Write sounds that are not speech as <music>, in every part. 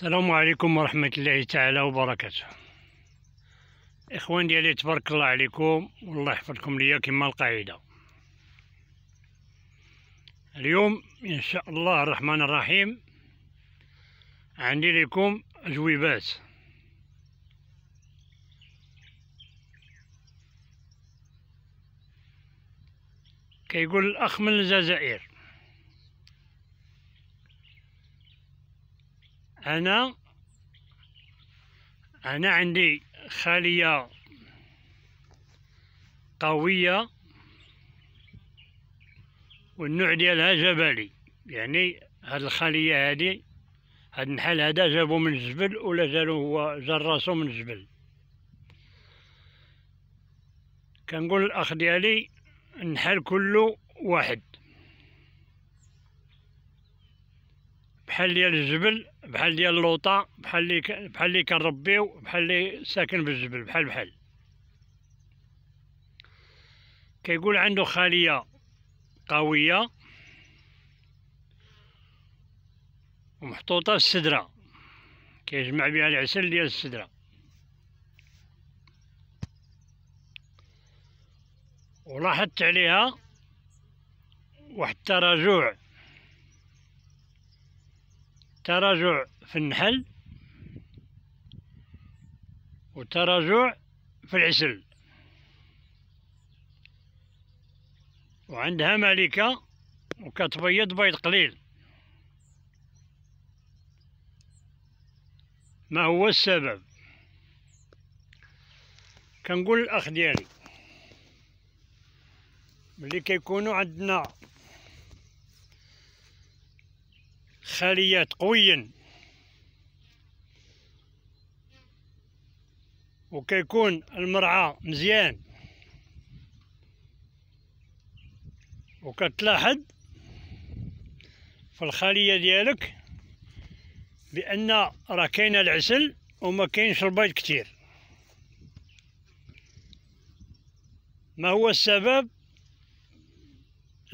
السلام عليكم ورحمة الله تعالى وبركاته إخوان ديالي تبارك الله عليكم والله يحفظكم ليا كما القاعدة اليوم إن شاء الله الرحمن الرحيم عندي لكم أجوبات كيقول الأخ من الجزائر أنا أنا عندي خلية قوية والنوع ديالها جبلي يعني هاد الخلية هادي هاد النحل هذا جابو من الجبل ولا جالو هو جر راسو من الجبل كنقول الأخ ديالي النحل كله واحد بحال ديال الجبل بحال ديال اللوطا بحال اللي بحال اللي كنربيو بحال اللي ساكن بالجبل بحال بحال كيقول عنده خليه قويه ومحطوطه السدره كيجمع بها العسل ديال السدره ولاحظت عليها واحد التراجع تراجع في النحل وتراجع في العسل وعندها ملكة وكتبيض بيض قليل ما هو السبب كنقول الاخ ديالي ملي كيكونوا عندنا الخليات قويا وكيكون المرعى مزيان وكتلاحظ في الخليه ديالك بان راه كاين العسل وما كاينش البيض كتير ما هو السبب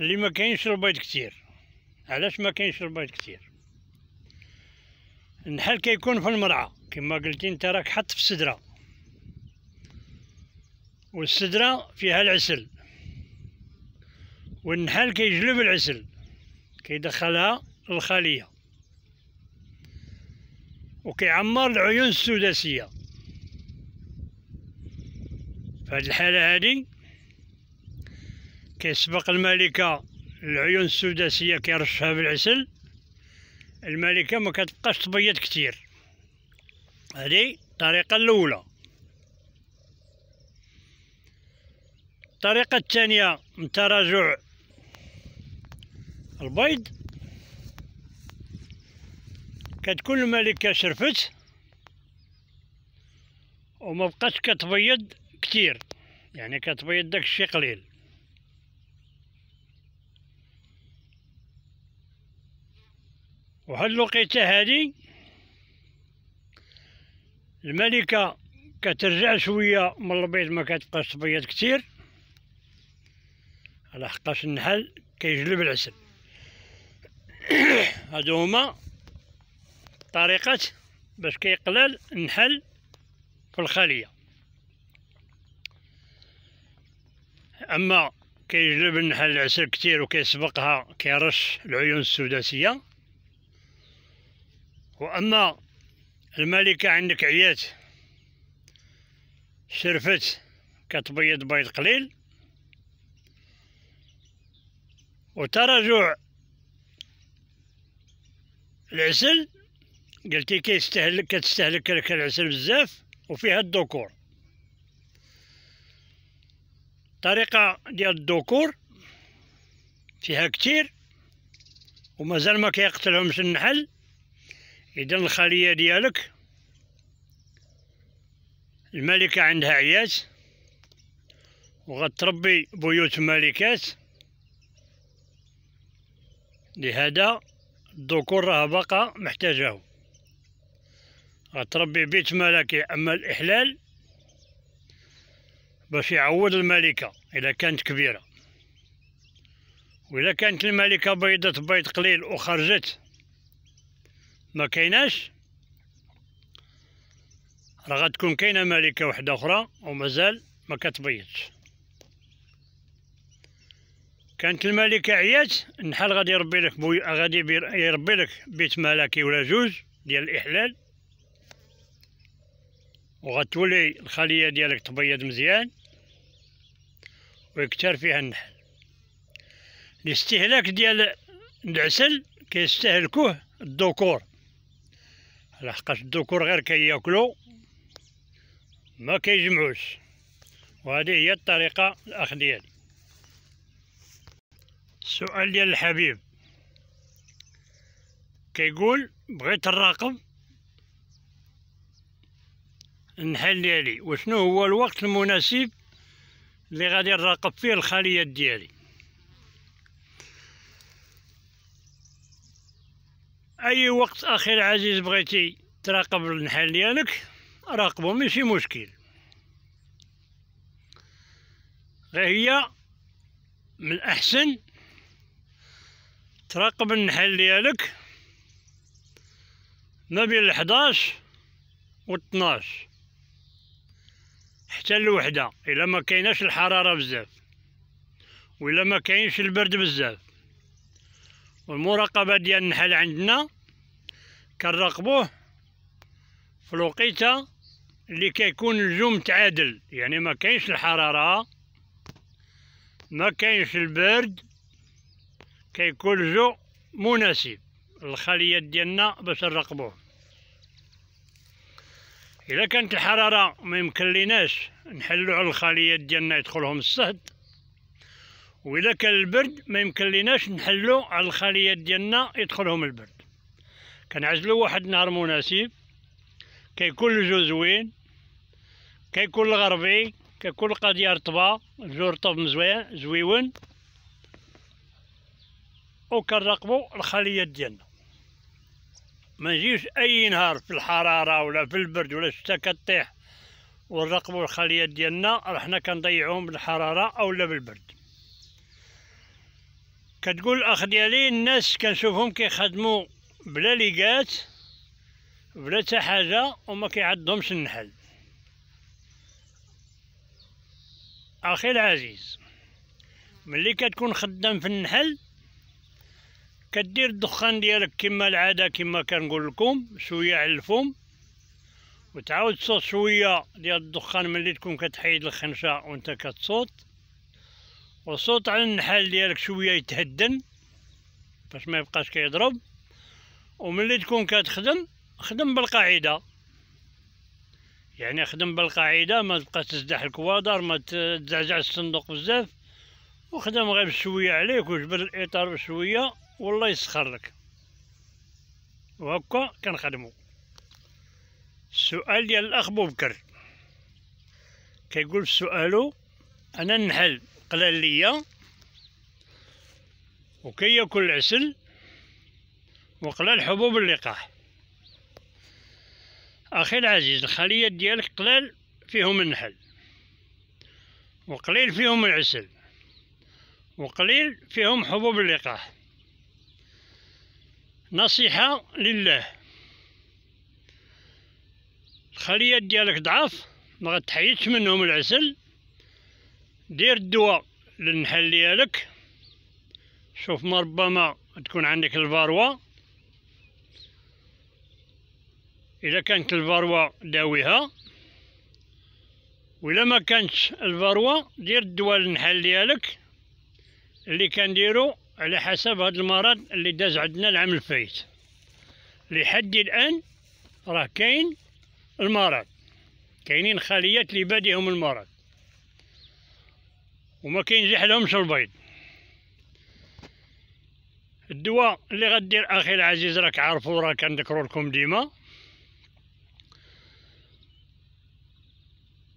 اللي ما كاينش البيض كتير علاش ما كاينش البيض كتير النحل كيكون في المرعى كما قلتي انت راك حط في السدره والسدره فيها العسل والنحل كيجلب العسل كيدخلها للخليه وكيعمر العيون السداسيه في هذه الحاله هادي كيسبق الملكه العيون السداسيه كيرشها بالعسل الملكه ما كتبقاش تبيض كتير هذه الطريقه الاولى الطريقه الثانيه من تراجع البيض كتكون الملكه شرفت وما بقاش كتبيض كتير يعني كتبيض داكشي قليل وحل الوقيته هادي الملكة كترجع شوية من البيض ما كتبقاش تبيض كتير على حقاش النحل كيجلب العسل <coughs> هادو هما طريقة باش كيقلال النحل في الخلية أما كيجلب النحل العسل كتير وكيسبقها كيرش العيون السداسية واما الملكه عندك عيات شرفت كتبيض بيض قليل وتراجع العسل قلتي كيستهلك كتستهلك لك العسل بزاف وفيها الذكور طريقة ديال الذكور فيها كتير ومازال ما كيقتلهمش النحل إذا الخلية ديالك الملكة عندها عيات وغتربي بيوت ملكات لهذا الذكور راه باقا محتاجه غتربي بيت ملكي أما الإحلال باش يعوض الملكة إذا كانت كبيرة وإذا كانت الملكة بيضت بيض قليل وخرجت ما كايناش راه غتكون كاينه ملكه وحده اخرى ومازال ما كتبيضش كانت الملكه عيات النحل غادي يربي لك بوي غادي يربي لك بيت ملكي ولا جوج ديال الاحلال وغتولي الخليه ديالك تبيض مزيان ويكثر فيها النحل الاستهلاك ديال العسل كيستهلكوه الذكور لحقاش الذكور غير كياكلو ما كيجمعوش وهذه هي الطريقه الاخ ديالي السؤال ديال الحبيب كيقول بغيت الرقم النحل ديالي وشنو هو الوقت المناسب اللي غادي نراقب فيه الخليات ديالي اي وقت اخي العزيز بغيتي تراقب النحال ديالك راقبو ماشي مشكل غير هي من الاحسن تراقب النحال ديالك ما بين و 12 حتى الوحده الا ما كايناش الحراره بزاف وإلا ما كاينش البرد بزاف والمراقبه ديال النحل عندنا كنراقبوه في الوقيته اللي كيكون الجو متعادل يعني ما كاينش الحراره ما كاينش البرد كيكون الجو مناسب الخليات ديالنا باش نراقبوه اذا كانت الحراره ما يمكن ليناش نحلو على الخليات ديالنا يدخلهم الصهد واذا كان البرد ما يمكن ليناش نحلو على الخليات ديالنا يدخلهم البرد كنعزلو واحد النهار مناسب كيكون الجو زوين كيكون الغربي كيكون القضية رطبة الجو رطب مزوين زويون وكنراقبو الخليات ديالنا ما نجيوش اي نهار في الحراره ولا في البرد ولا الشتا كطيح ونراقبو الخليات ديالنا راه حنا كنضيعوهم بالحراره اولا بالبرد كتقول الاخ ديالي الناس كنشوفهم كيخدموا بلا ليقات بلا تا حاجه وما كيعضهمش النحل اخي العزيز ملي كتكون خدام في النحل كدير الدخان ديالك كما العاده كما كنقول لكم شويه على الفم وتعاود تصوت شويه ديال الدخان ملي تكون كتحيد الخنشه وانت كتصوت وصوت على النحل ديالك شويه يتهدن باش ما يبقاش كيضرب كي وملي تكون كتخدم خدم بالقاعده يعني خدم بالقاعده ما تبقى تزدح الكوادر ما تزعزع الصندوق بزاف وخدم غير بشويه عليك وجبر الاطار بشويه والله يسخر لك وهكا كنخدمو السؤال ديال الاخ بوبكر كيقول في سؤالو انا النحل قلال ليا وكياكل العسل وقلال حبوب اللقاح أخي العزيز الخلية ديالك قلال فيهم النحل وقليل فيهم العسل وقليل فيهم حبوب اللقاح نصيحة لله الخلية ديالك ضعف ما غتحيدش منهم العسل دير الدواء للنحل ديالك شوف ما ربما تكون عندك الفاروة إذا كانت الفروه داويها ولا ما كانتش الفروه دير الدواء النحل ديالك اللي كنديرو على حسب هذا المرض اللي داز عندنا العام الفايت لحد الان راه كاين المرض كاينين خليات اللي باديهم المرض وما كينجح لهمش البيض الدواء اللي غدير اخي العزيز راك عارفو راه كنذكرو لكم ديما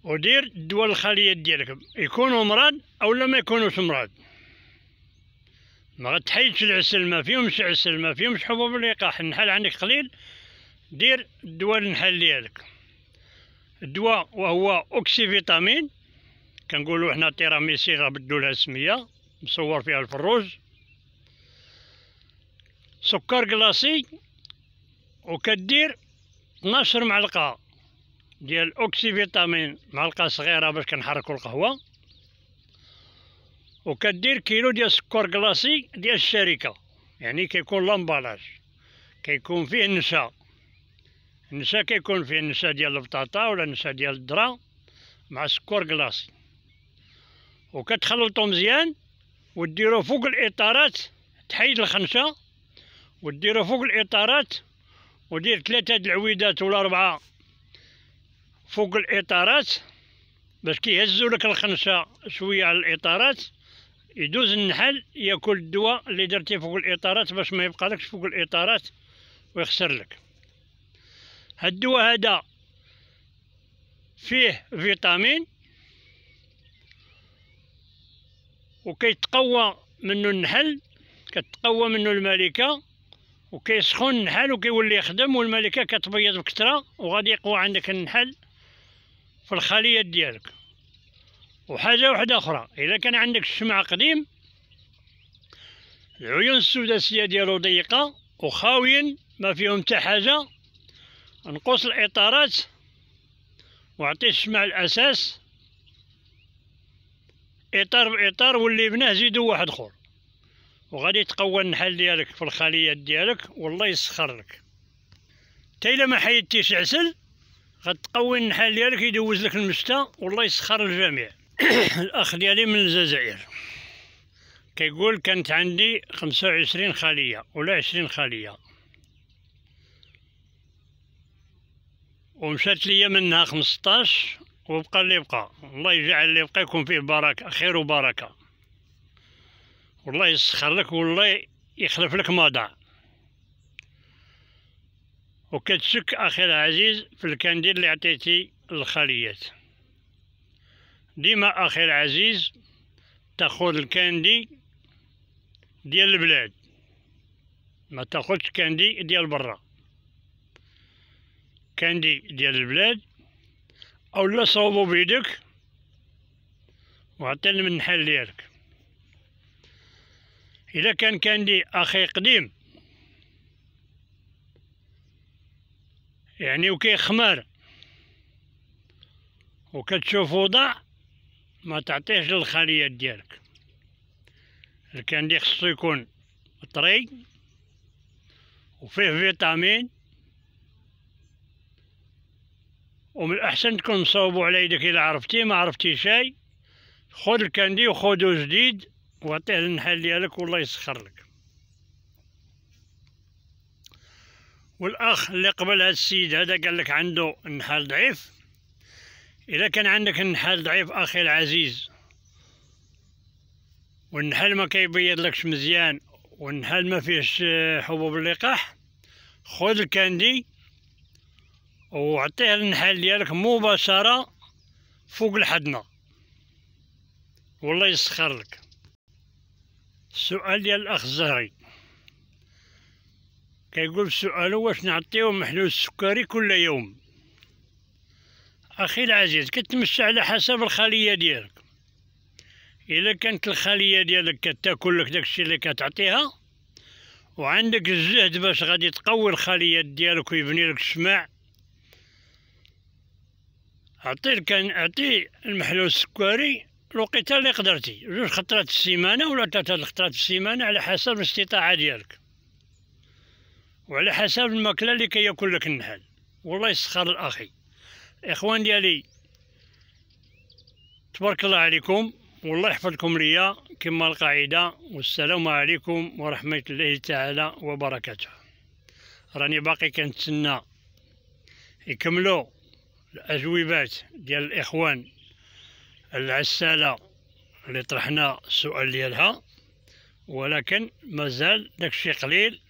ودير الدواء الخليات ديالك يكونوا مرض او ما يكونوش مرض ما تحيدش العسل ما فيهمش عسل ما فيهمش حبوب اللقاح النحال عندك قليل دير الدواء النحال ديالك الدواء وهو اوكسي فيتامين كنقولوا حنا تيراميسي بدلوا لها السميه مصور فيها الفروج سكر كلاصي وكدير 12 معلقه ديال اوكسي فيتامين معلقه صغيره باش كنحركوا القهوه وكدير كيلو ديال السكر كلاصي ديال الشركه يعني كيكون لامبالاج كيكون فيه نشا النشا كيكون فيه النشا ديال البطاطا ولا النشا ديال الذره مع سكر كلاصي وكتخلطو مزيان وديرو فوق الاطارات تحيد الخنشه وديرو فوق الاطارات ودير ثلاثه د العويدات ولا اربعه فوق الإطارات باش كيهزو لك الخنشة شوية على الإطارات يدوز النحل ياكل الدواء اللي درتي فوق الإطارات باش ما يبقى لكش فوق الإطارات ويخسر لك هاد الدواء هذا فيه فيتامين وكيتقوى منه النحل كتقوى منه الملكة وكيسخن النحل وكيولي يخدم والملكة كتبيض بكثرة وغادي يقوى عندك النحل في الخلية ديالك وحاجة واحدة أخرى إذا كان عندك الشمع قديم العيون السداسية ديالو ضيقة وخاويين ما فيهم حتى حاجة نقص الإطارات وعطي الشمع الأساس إطار بإطار واللي بناه زيدو واحد خور وغادي تقوى النحل ديالك في الخليات ديالك والله يسخر لك تا إلا ما حيدتيش عسل غتقوي النحال ديالك يدوز لك المستا والله يسخر الجميع <coughs> الاخ ديالي من الجزائر كيقول كانت عندي خمسة وعشرين خلية ولا عشرين خلية ومشات ليا منها خمسطاش وبقى اللي بقى الله يجعل اللي بقى يكون فيه بركة خير وبركة والله يسخر لك والله يخلف لك مضى وكتشك اخي العزيز في الكندير اللي عطيتي الخليات ديما اخي العزيز تاخذ الكندي ديال البلاد ما تاخذش كندي ديال برا كندي ديال البلاد او لا صوبو بيدك وعطيني من الحل ديالك اذا كان كندي اخي قديم يعني وكيخمر وكتشوف وضع ما تعطيهش للخليات ديالك الكندي خصو يكون طري وفيه فيتامين ومن الاحسن تكون مصوبو على يدك الا عرفتي ما عرفتي شي خذ الكندي وخذو جديد وعطيه للنحال ديالك والله يسخر لك والاخ اللي قبل هذا السيد هذا قال لك عنده نحال ضعيف اذا كان عندك النحال ضعيف اخي العزيز والنحال ما كيبيض لكش مزيان والنحال ما فيهش آه، حبوب اللقاح خذ الكاندي وعطيه النحال ديالك مباشره فوق الحضنه والله يسخر لك السؤال ديال الاخ الزهري كيقول السؤال واش نعطيهم محلول السكري كل يوم اخي العزيز كتمشى على حسب الخليه ديالك الا كانت الخليه ديالك كتاكل لك داكشي اللي كتعطيها وعندك الجهد باش غادي تقوي الخليه ديالك ويبني لك الشماع عطي كان عطي المحلول السكري الوقيته اللي قدرتي جوج خطرات في السيمانه ولا ثلاثه خطرات في السيمانه على حسب الاستطاعه ديالك وعلى حسب الماكله اللي كياكل لك النحل والله يسخر الاخي اخوان ديالي تبارك الله عليكم والله يحفظكم ليا كما القاعده والسلام عليكم ورحمه الله تعالى وبركاته راني باقي كنتسنى يكملوا الاجوبات ديال الاخوان العساله اللي طرحنا السؤال ديالها ولكن مازال داكشي قليل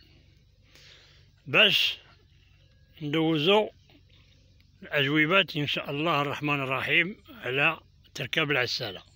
باش ندوزو الأجوبات إن شاء الله الرحمن الرحيم على تركاب العسالة